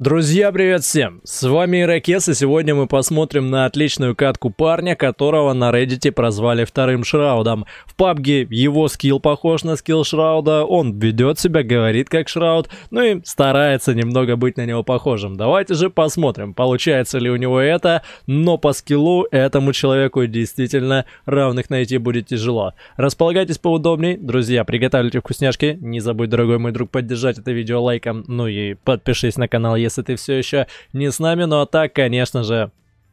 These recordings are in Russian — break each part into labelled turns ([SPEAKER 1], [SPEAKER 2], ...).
[SPEAKER 1] Друзья, привет всем! С вами Иракес, и сегодня мы посмотрим на отличную катку парня, которого на Reddit прозвали вторым Шраудом. В PUBG его скилл похож на скилл Шрауда, он ведет себя, говорит как Шрауд, ну и старается немного быть на него похожим. Давайте же посмотрим, получается ли у него это, но по скиллу этому человеку действительно равных найти будет тяжело. Располагайтесь поудобней, друзья, приготовьте вкусняшки, не забудь, дорогой мой друг, поддержать это видео лайком, ну и подпишись на канал, если если ты все еще не с нами, но так, конечно же,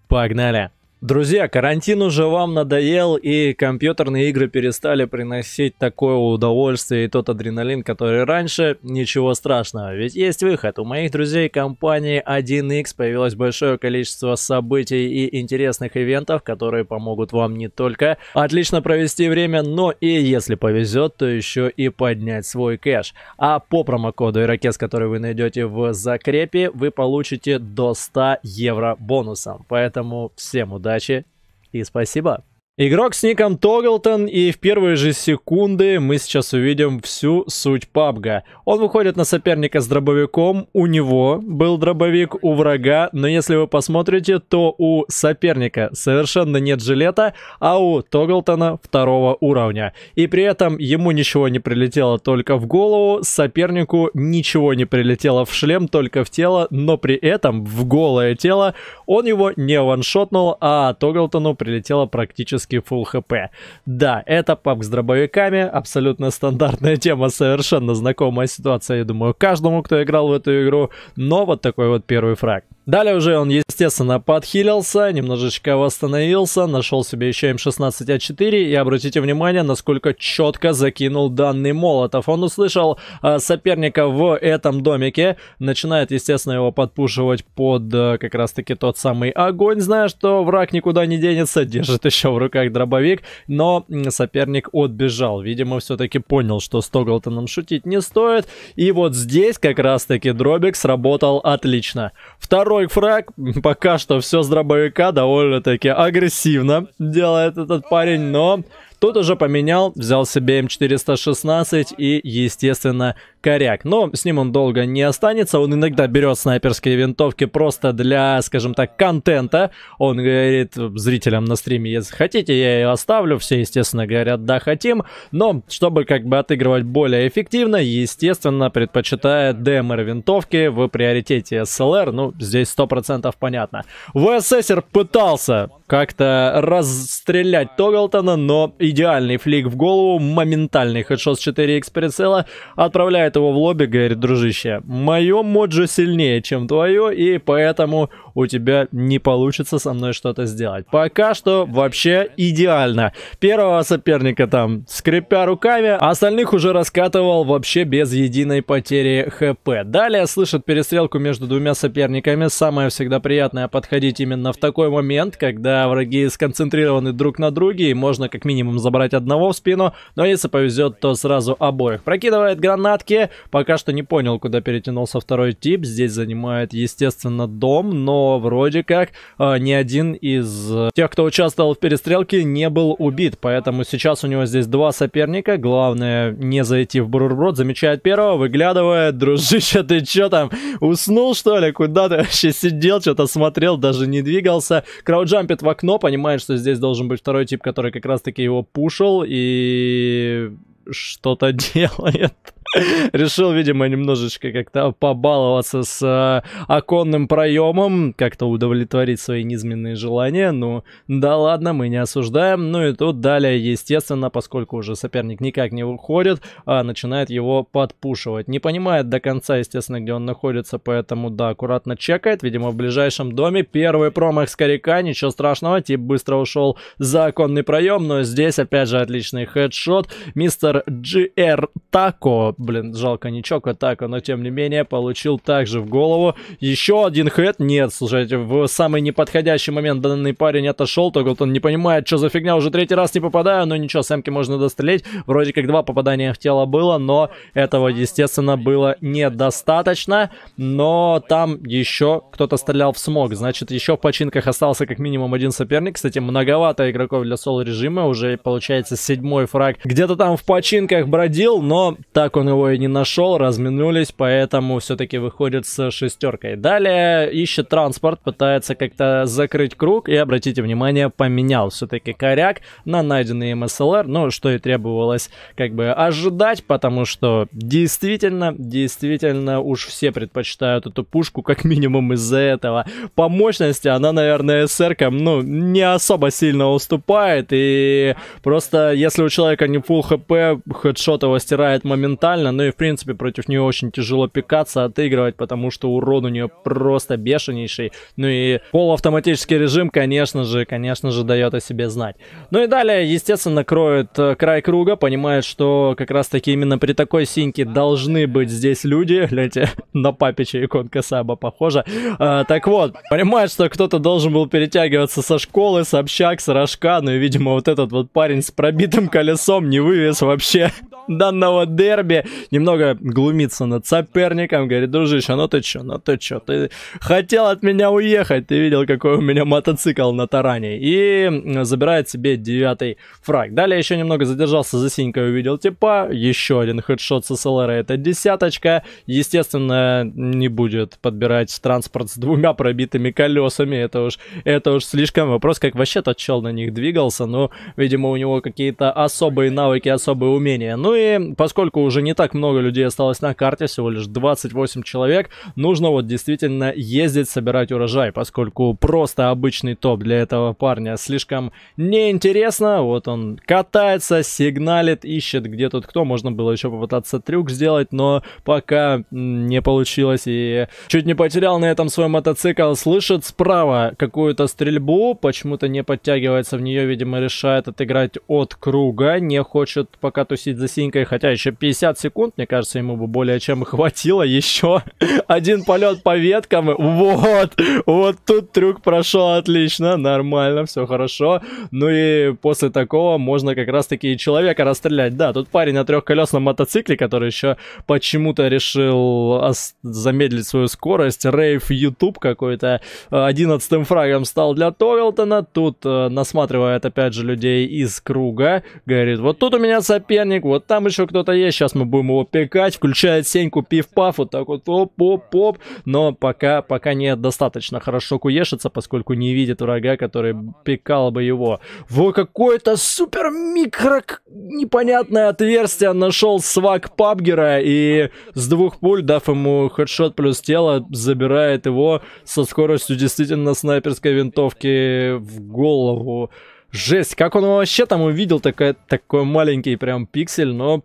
[SPEAKER 1] погнали! Друзья, карантин уже вам надоел, и компьютерные игры перестали приносить такое удовольствие и тот адреналин, который раньше. Ничего страшного, ведь есть выход. У моих друзей компании 1x появилось большое количество событий и интересных ивентов, которые помогут вам не только отлично провести время, но и, если повезет, то еще и поднять свой кэш. А по промокоду Ирокез, который вы найдете в закрепе, вы получите до 100 евро бонусом. Поэтому всем удачи! удачи и спасибо! Игрок с ником Тоглтон, и в первые же секунды мы сейчас увидим всю суть пабга. Он выходит на соперника с дробовиком, у него был дробовик, у врага, но если вы посмотрите, то у соперника совершенно нет жилета, а у Тоглтона второго уровня. И при этом ему ничего не прилетело только в голову, сопернику ничего не прилетело в шлем, только в тело, но при этом в голое тело он его не ваншотнул, а Тоглтону прилетело практически практически full хп. Да, это пак с дробовиками, абсолютно стандартная тема, совершенно знакомая ситуация, я думаю, каждому, кто играл в эту игру, но вот такой вот первый фраг. Далее уже он, естественно, подхилился, немножечко восстановился, нашел себе еще М16А4 а и обратите внимание, насколько четко закинул данный Молотов. Он услышал э, соперника в этом домике, начинает, естественно, его подпушивать под э, как раз-таки тот самый огонь, зная, что враг никуда не денется, держит еще в руках дробовик, но соперник отбежал. Видимо, все-таки понял, что с Тоглтоном шутить не стоит. И вот здесь как раз-таки дробик сработал отлично. Второй Второй фраг. Пока что все с дробовика довольно-таки агрессивно делает этот парень, но тот уже поменял, взял себе М416 и, естественно, коряк. Но с ним он долго не останется. Он иногда берет снайперские винтовки просто для, скажем так, контента. Он говорит зрителям на стриме, если хотите, я ее оставлю. Все, естественно, говорят, да, хотим. Но, чтобы как бы отыгрывать более эффективно, естественно, предпочитает демер винтовки в приоритете СЛР. Ну, здесь 100% понятно. ВССер пытался как-то расстрелять Тоглтона, но идеальный флик в голову, моментальный хедшот с 4x прицела, отправляет его в лобби, говорит, дружище, мое моджо сильнее, чем твое, и поэтому у тебя не получится со мной что-то сделать. Пока что вообще идеально. Первого соперника там, скрипя руками, а остальных уже раскатывал вообще без единой потери хп. Далее слышит перестрелку между двумя соперниками. Самое всегда приятное подходить именно в такой момент, когда враги сконцентрированы друг на друге, и можно как минимум забрать одного в спину, но если повезет, то сразу обоих. Прокидывает гранатки, пока что не понял, куда перетянулся второй тип. Здесь занимает, естественно, дом, но вроде как э, ни один из э, тех, кто участвовал в перестрелке, не был убит. Поэтому сейчас у него здесь два соперника. Главное не зайти в бурур-брод. Замечает первого, выглядывает. Дружище, ты чё там? Уснул, что ли? Куда ты вообще сидел? Что-то смотрел, даже не двигался. Крауджампит в окно, понимает, что здесь должен быть второй тип, который как раз-таки его пушил. И что-то делает. Решил, видимо, немножечко как-то побаловаться с э, оконным проемом, как-то удовлетворить свои низменные желания. Ну, да ладно, мы не осуждаем. Ну и тут далее, естественно, поскольку уже соперник никак не уходит, а начинает его подпушивать. Не понимает до конца, естественно, где он находится, поэтому, да, аккуратно чекает. Видимо, в ближайшем доме первый промах с ничего страшного, тип быстро ушел за оконный проем, но здесь, опять же, отличный хедшот. Мистер GR Тако блин, жалко, не чок атака, но тем не менее получил также в голову. Еще один хэт. Нет, слушайте, в самый неподходящий момент данный парень отошел, только он не понимает, что за фигня, уже третий раз не попадаю, но ничего, Сэмки можно дострелить. Вроде как два попадания в тело было, но этого, естественно, было недостаточно. Но там еще кто-то стрелял в смог, значит, еще в починках остался как минимум один соперник. Кстати, многовато игроков для соло-режима, уже получается седьмой фраг. Где-то там в починках бродил, но так он его никого и не нашел, разминулись, поэтому все-таки выходит с шестеркой. Далее ищет транспорт, пытается как-то закрыть круг и, обратите внимание, поменял все-таки коряк на найденный МСЛР, ну, что и требовалось как бы ожидать, потому что действительно, действительно уж все предпочитают эту пушку, как минимум из-за этого. По мощности она, наверное, СР, ну, не особо сильно уступает, и просто если у человека не full хп, хедшот его стирает моментально, нормально, но и в принципе против нее очень тяжело пикаться, отыгрывать, потому что урон у нее просто бешенейший. Ну и полуавтоматический режим, конечно же, конечно же, дает о себе знать. Ну и далее, естественно, кроет э, край круга, понимает, что как раз таки именно при такой синьке должны быть здесь люди. Гляньте, на папича иконка Саба похожа. А, так вот, понимает, что кто-то должен был перетягиваться со школы, с общак, с рожка, ну и, видимо, вот этот вот парень с пробитым колесом не вывез вообще данного дерби немного глумится над соперником, говорит, дружище, ну ты чё, ну ты чё, ты хотел от меня уехать, ты видел, какой у меня мотоцикл на таране, и забирает себе девятый фраг. Далее еще немного задержался за синькой, увидел типа, еще один хедшот с СЛР, это десяточка, естественно, не будет подбирать транспорт с двумя пробитыми колесами, это уж, это уж слишком, вопрос, как вообще тот чел на них двигался, но, видимо, у него какие-то особые навыки, особые умения. Ну и поскольку уже не так много людей осталось на карте, всего лишь 28 человек. Нужно вот действительно ездить, собирать урожай, поскольку просто обычный топ для этого парня слишком неинтересно. Вот он катается, сигналит, ищет, где тут кто. Можно было еще попытаться трюк сделать, но пока не получилось. И чуть не потерял на этом свой мотоцикл. Слышит справа какую-то стрельбу, почему-то не подтягивается в нее, видимо, решает отыграть от круга. Не хочет пока тусить за синькой, хотя еще 50 секунд секунд, мне кажется, ему бы более чем хватило. Еще один полет по веткам. Вот, вот тут трюк прошел отлично, нормально, все хорошо. Ну и после такого можно как раз-таки и человека расстрелять. Да, тут парень на трехколесном мотоцикле, который еще почему-то решил замедлить свою скорость. Рейв YouTube какой-то э, одиннадцатым фрагом стал для Товилтона. Тут э, насматривает опять же людей из круга. Говорит, вот тут у меня соперник, вот там еще кто-то есть. Сейчас мы будем его пекать, включает Сеньку пив-паф, вот так вот оп-оп-оп, но пока, пока нет достаточно хорошо куешится, поскольку не видит врага, который пекал бы его. Во какое-то супер микро непонятное отверстие нашел свак Пабгера и с двух пуль, дав ему хедшот плюс тело, забирает его со скоростью действительно снайперской винтовки в голову. Жесть, как он вообще там увидел, такой, такой маленький прям пиксель, но...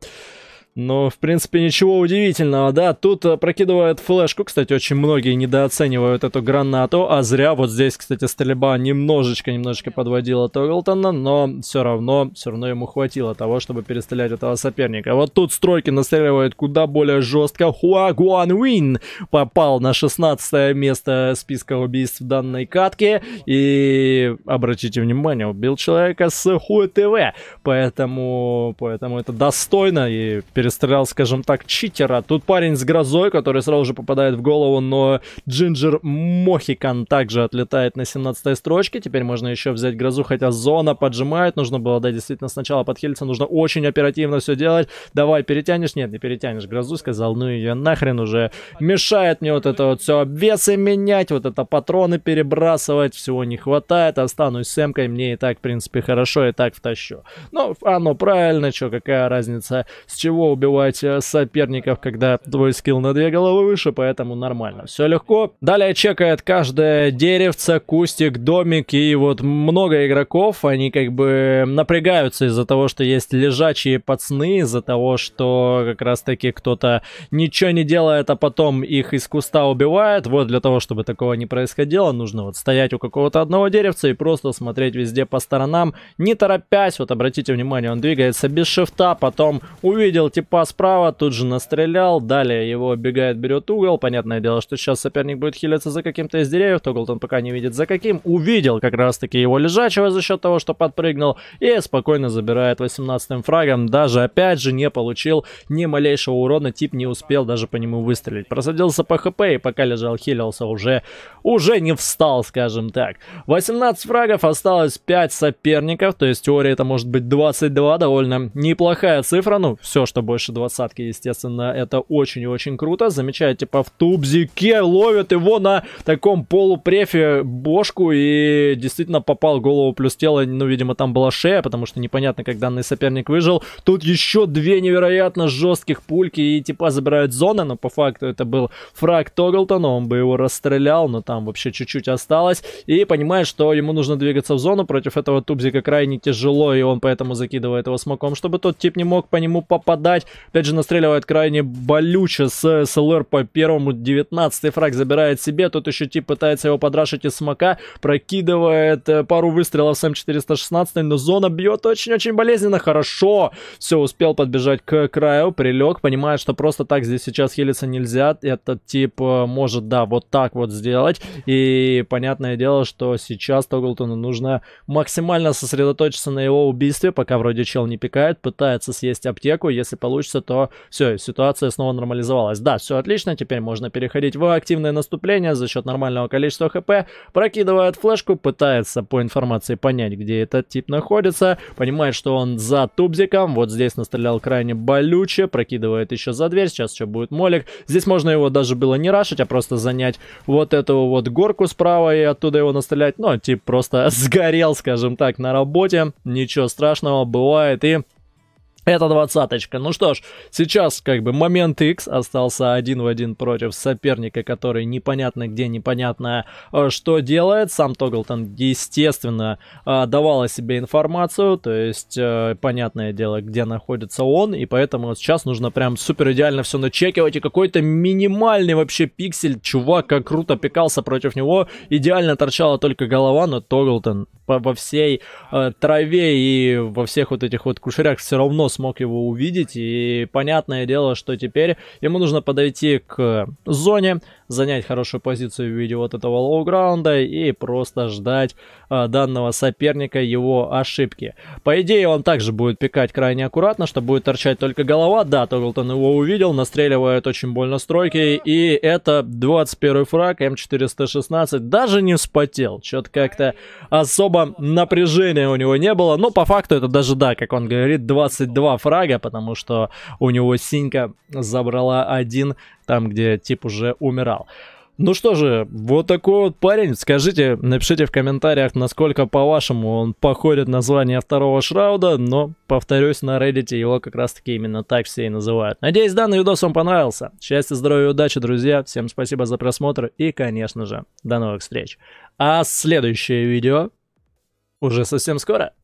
[SPEAKER 1] Ну, в принципе, ничего удивительного, да? Тут э, прокидывает флешку, кстати, очень многие недооценивают эту гранату, а зря вот здесь, кстати, стрельба немножечко-немножечко подводила Тоглтона, но все равно, все равно ему хватило того, чтобы перестрелять этого соперника. Вот тут стройки настреливают куда более жестко. Хуагуан Гуан Уин попал на 16 место списка убийств в данной катке, и, обратите внимание, убил человека с Хуэ ТВ, поэтому, поэтому это достойно и перестрелял перестрелял, скажем так, читера. Тут парень с грозой, который сразу же попадает в голову, но Джинджер Мохикан также отлетает на 17 строчке. Теперь можно еще взять грозу, хотя зона поджимает. Нужно было, да, действительно, сначала подхилиться. Нужно очень оперативно все делать. Давай, перетянешь? Нет, не перетянешь. Грозу сказал, ну ее нахрен уже. Мешает мне вот это вот все обвесы менять, вот это патроны перебрасывать. Всего не хватает. Останусь с Эмкой. Мне и так, в принципе, хорошо. И так втащу. А, ну, оно правильно. что какая разница, с чего убивать э, соперников, когда твой скилл на две головы выше, поэтому нормально. Все легко. Далее чекает каждое деревце, кустик, домик и вот много игроков. Они как бы напрягаются из-за того, что есть лежачие пацаны, из-за того, что как раз таки кто-то ничего не делает, а потом их из куста убивает. Вот для того, чтобы такого не происходило, нужно вот стоять у какого-то одного деревца и просто смотреть везде по сторонам, не торопясь. Вот обратите внимание, он двигается без шифта, потом увидел типа а справа, тут же настрелял, далее его оббегает, берет угол. Понятное дело, что сейчас соперник будет хилиться за каким-то из деревьев, он пока не видит за каким. Увидел как раз-таки его лежачего за счет того, что подпрыгнул, и спокойно забирает 18-м фрагом. Даже опять же не получил ни малейшего урона, тип не успел даже по нему выстрелить. Просадился по хп и пока лежал, хилился уже, уже не встал, скажем так. 18 фрагов, осталось 5 соперников, то есть теория это может быть 22, довольно неплохая цифра, ну все, чтобы больше двадцатки, естественно. Это очень и очень круто. Замечаете, по в тубзике ловят его на таком полупрефе бошку и действительно попал голову плюс тело. Ну, видимо, там была шея, потому что непонятно, как данный соперник выжил. Тут еще две невероятно жестких пульки и типа забирают зоны, но по факту это был фраг Тоглтона, он бы его расстрелял, но там вообще чуть-чуть осталось. И понимает, что ему нужно двигаться в зону, против этого тубзика крайне тяжело, и он поэтому закидывает его смоком, чтобы тот тип не мог по нему попадать. 5. Опять же, настреливает крайне болюче с СЛР по первому. 19 фраг забирает себе. Тут еще тип пытается его подрашить из смока. Прокидывает э, пару выстрелов с М416, но зона бьет очень-очень болезненно. Хорошо. Все, успел подбежать к краю, прилег. Понимает, что просто так здесь сейчас хилиться нельзя. Этот тип э, может, да, вот так вот сделать. И понятное дело, что сейчас Тоглтону нужно максимально сосредоточиться на его убийстве, пока вроде чел не пикает, пытается съесть аптеку, если получится получится, то все, ситуация снова нормализовалась. Да, все отлично, теперь можно переходить в активное наступление за счет нормального количества хп. Прокидывает флешку, пытается по информации понять, где этот тип находится. Понимает, что он за тубзиком. Вот здесь настрелял крайне болюче. Прокидывает еще за дверь. Сейчас еще будет молик. Здесь можно его даже было не рашить, а просто занять вот эту вот горку справа и оттуда его настрелять. Но тип просто сгорел, скажем так, на работе. Ничего страшного, бывает. И это двадцаточка. Ну что ж, сейчас как бы момент X остался один в один против соперника, который непонятно где, непонятно э, что делает. Сам Тоглтон, естественно, э, давал о себе информацию, то есть э, понятное дело, где находится он, и поэтому вот сейчас нужно прям супер идеально все начекивать, и какой-то минимальный вообще пиксель, чувак как круто пикался против него, идеально торчала только голова, но Тоглтон по, во всей э, траве и во всех вот этих вот кушерях все равно смог его увидеть. И понятное дело, что теперь ему нужно подойти к зоне, занять хорошую позицию в виде вот этого лоу-граунда и просто ждать э, данного соперника его ошибки. По идее, он также будет пикать крайне аккуратно, что будет торчать только голова. Да, Тоглтон его увидел, настреливает очень больно стройки. И это 21 фраг М416. Даже не вспотел. Что-то как-то особо особо напряжения у него не было. Но по факту это даже, да, как он говорит, 22 фрага, потому что у него Синька забрала один там, где тип уже умирал. Ну что же, вот такой вот парень. Скажите, напишите в комментариях, насколько по-вашему он походит на звание второго Шрауда, но, повторюсь, на Reddit его как раз-таки именно так все и называют. Надеюсь, данный видос вам понравился. Счастья, здоровья, удачи, друзья. Всем спасибо за просмотр и, конечно же, до новых встреч. А следующее видео уже совсем скоро.